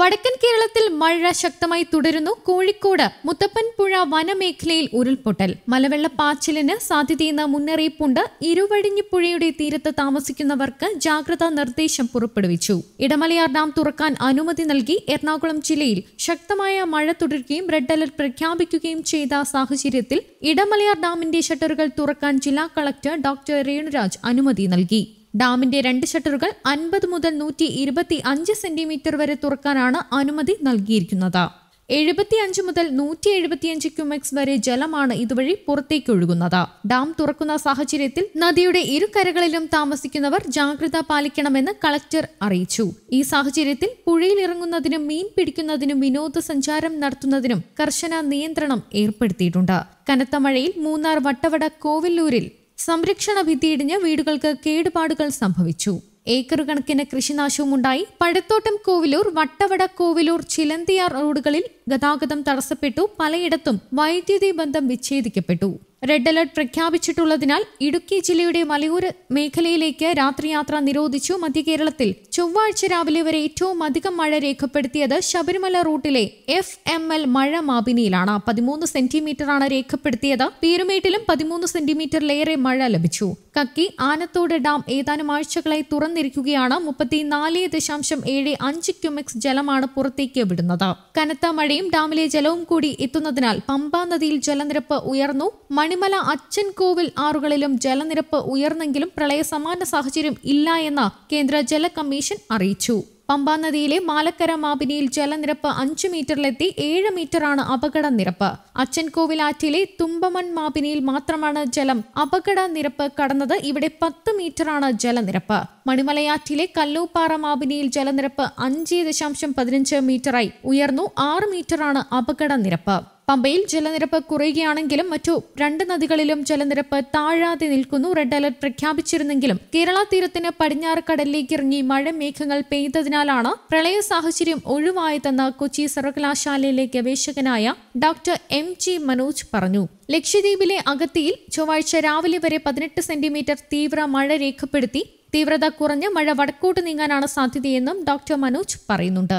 വടക്കൻ കേരളത്തിൽ മഴ ശക്തമായി തുടരുന്നു കോഴിക്കോട് മുത്തപ്പൻപുഴ വനമേഖലയിൽ ഉരുൾപൊട്ടൽ മലവെള്ളപ്പാച്ചിലിന് സാധ്യതയെന്ന മുന്നറിയിപ്പുണ്ട് ഇരുവഴിഞ്ഞിപ്പുഴയുടെ തീരത്ത് താമസിക്കുന്നവർക്ക് ജാഗ്രതാ നിർദ്ദേശം പുറപ്പെടുവിച്ചു ഇടമലയാർ ഡാം തുറക്കാൻ അനുമതി നൽകി എറണാകുളം ജില്ലയിൽ ശക്തമായ മഴ തുടരുകയും റെഡ് അലർട്ട് പ്രഖ്യാപിക്കുകയും ചെയ്ത സാഹചര്യത്തിൽ ഇടമലയാർ ഡാമിന്റെ ഷട്ടറുകൾ തുറക്കാൻ ജില്ലാ കളക്ടർ ഡോക്ടർ രേണുരാജ് അനുമതി നൽകി ഡാമിന്റെ രണ്ട് ഷട്ടറുകൾ അൻപത് മുതൽ നൂറ്റി ഇരുപത്തി അഞ്ച് സെന്റിമീറ്റർ വരെ തുറക്കാനാണ് അനുമതി നൽകിയിരിക്കുന്നത് എഴുപത്തിയഞ്ച് മുതൽ നൂറ്റി എഴുപത്തിയഞ്ച് ക്യൂമെക്സ് വരെ ജലമാണ് ഇതുവഴി പുറത്തേക്കൊഴുകുന്നത് ഡാം തുറക്കുന്ന സാഹചര്യത്തിൽ നദിയുടെ ഇരുകരകളിലും താമസിക്കുന്നവർ ജാഗ്രത പാലിക്കണമെന്ന് കളക്ടർ അറിയിച്ചു ഈ സാഹചര്യത്തിൽ പുഴയിൽ ഇറങ്ങുന്നതിനും മീൻ പിടിക്കുന്നതിനും വിനോദസഞ്ചാരം നടത്തുന്നതിനും കർശന നിയന്ത്രണം ഏർപ്പെടുത്തിയിട്ടുണ്ട് കനത്ത മഴയിൽ മൂന്നാർ വട്ടവട കോവില്ലൂരിൽ സംരക്ഷണ ഭിത്തിയിടിഞ്ഞ് വീടുകൾക്ക് കേടുപാടുകൾ സംഭവിച്ചു ഏക്കർ കണക്കിന് കൃഷിനാശവും ഉണ്ടായി പഴത്തോട്ടം കോവിലൂർ വട്ടവട കോവിലൂർ ചിലന്തിയാർ റോഡുകളിൽ ഗതാഗതം തടസ്സപ്പെട്ടു പലയിടത്തും വൈദ്യുതി ബന്ധം വിച്ഛേദിക്കപ്പെട്ടു റെഡ് അലർട്ട് പ്രഖ്യാപിച്ചിട്ടുള്ളതിനാൽ ഇടുക്കി ജില്ലയുടെ മലയോര മേഖലയിലേക്ക് രാത്രിയാത്ര നിരോധിച്ചു മധ്യകേരളത്തിൽ ചൊവ്വാഴ്ച രാവിലെ വരെ ഏറ്റവും അധികം മഴ രേഖപ്പെടുത്തിയത് ശബരിമല റൂട്ടിലെ എഫ് എം എൽ മഴ മാപിനിയിലാണ് പതിമൂന്ന് സെന്റിമീറ്ററാണ് രേഖപ്പെടുത്തിയത് പീരുമേട്ടിലും പതിമൂന്ന് സെന്റിമീറ്ററിലേറെ മഴ ലഭിച്ചു കക്കി ആനത്തോട് ഡാം ഏതാനും ആഴ്ചകളായി തുറന്നിരിക്കുകയാണ് മുപ്പത്തിനാല് ദശാംശം ഏഴ് അഞ്ച് ക്യുമെക്സ് ജലമാണ് പുറത്തേക്ക് വിടുന്നത് കനത്ത മഴ പുഴയും ഡാമിലെ ജലവും കൂടി എത്തുന്നതിനാൽ പമ്പാ നദിയിൽ ജലനിരപ്പ് ഉയർന്നു മണിമല അച്ഛൻ കോവിൽ ആറുകളിലും ജലനിരപ്പ് ഉയർന്നെങ്കിലും പ്രളയ സമാന സാഹചര്യം ഇല്ല എന്ന് കേന്ദ്ര ജല കമ്മീഷൻ അറിയിച്ചു നദിയിലെ മാലക്കര മാപിനിയിൽ ജലനിരപ്പ് അഞ്ച് മീറ്ററിലെത്തി ഏഴ് മീറ്ററാണ് അപകട നിരപ്പ് ആറ്റിലെ തുമ്പമൺ മാപിനിയിൽ മാത്രമാണ് ജലം അപകട നിരപ്പ് കടന്നത് ഇവിടെ പത്ത് മീറ്ററാണ് ജലനിരപ്പ് മണിമലയാറ്റിലെ കല്ലൂപ്പാറ മാപിനിയിൽ ജലനിരപ്പ് അഞ്ച് ദശാംശം പതിനഞ്ച് മീറ്ററായി ഉയർന്നു ആറ് മീറ്ററാണ് അപകട നിരപ്പ് പമ്പയിൽ ജലനിരപ്പ് കുറയുകയാണെങ്കിലും മറ്റു രണ്ട് നദികളിലും ജലനിരപ്പ് താഴാതെ നിൽക്കുന്നു റെഡ് അലർട്ട് പ്രഖ്യാപിച്ചിരുന്നെങ്കിലും കേരള തീരത്തിന് പടിഞ്ഞാറ് കടലിലേക്ക് ഇറങ്ങി മഴ മേഘങ്ങൾ പെയ്തതിനാലാണ് പ്രളയ സാഹചര്യം ഒഴിവായതെന്ന് കൊച്ചി സർവകലാശാലയിലെ ഗവേഷകനായ ഡോക്ടർ എം ജി മനോജ് പറഞ്ഞു ലക്ഷദ്വീപിലെ അഗത്തിയിൽ ചൊവ്വാഴ്ച രാവിലെ വരെ പതിനെട്ട് സെന്റിമീറ്റർ തീവ്ര മഴ രേഖപ്പെടുത്തി തീവ്രത കുറഞ്ഞ് മഴ വടക്കോട്ട് നീങ്ങാനാണ് സാധ്യതയെന്നും ഡോക്ടർ മനോജ് പറയുന്നുണ്ട്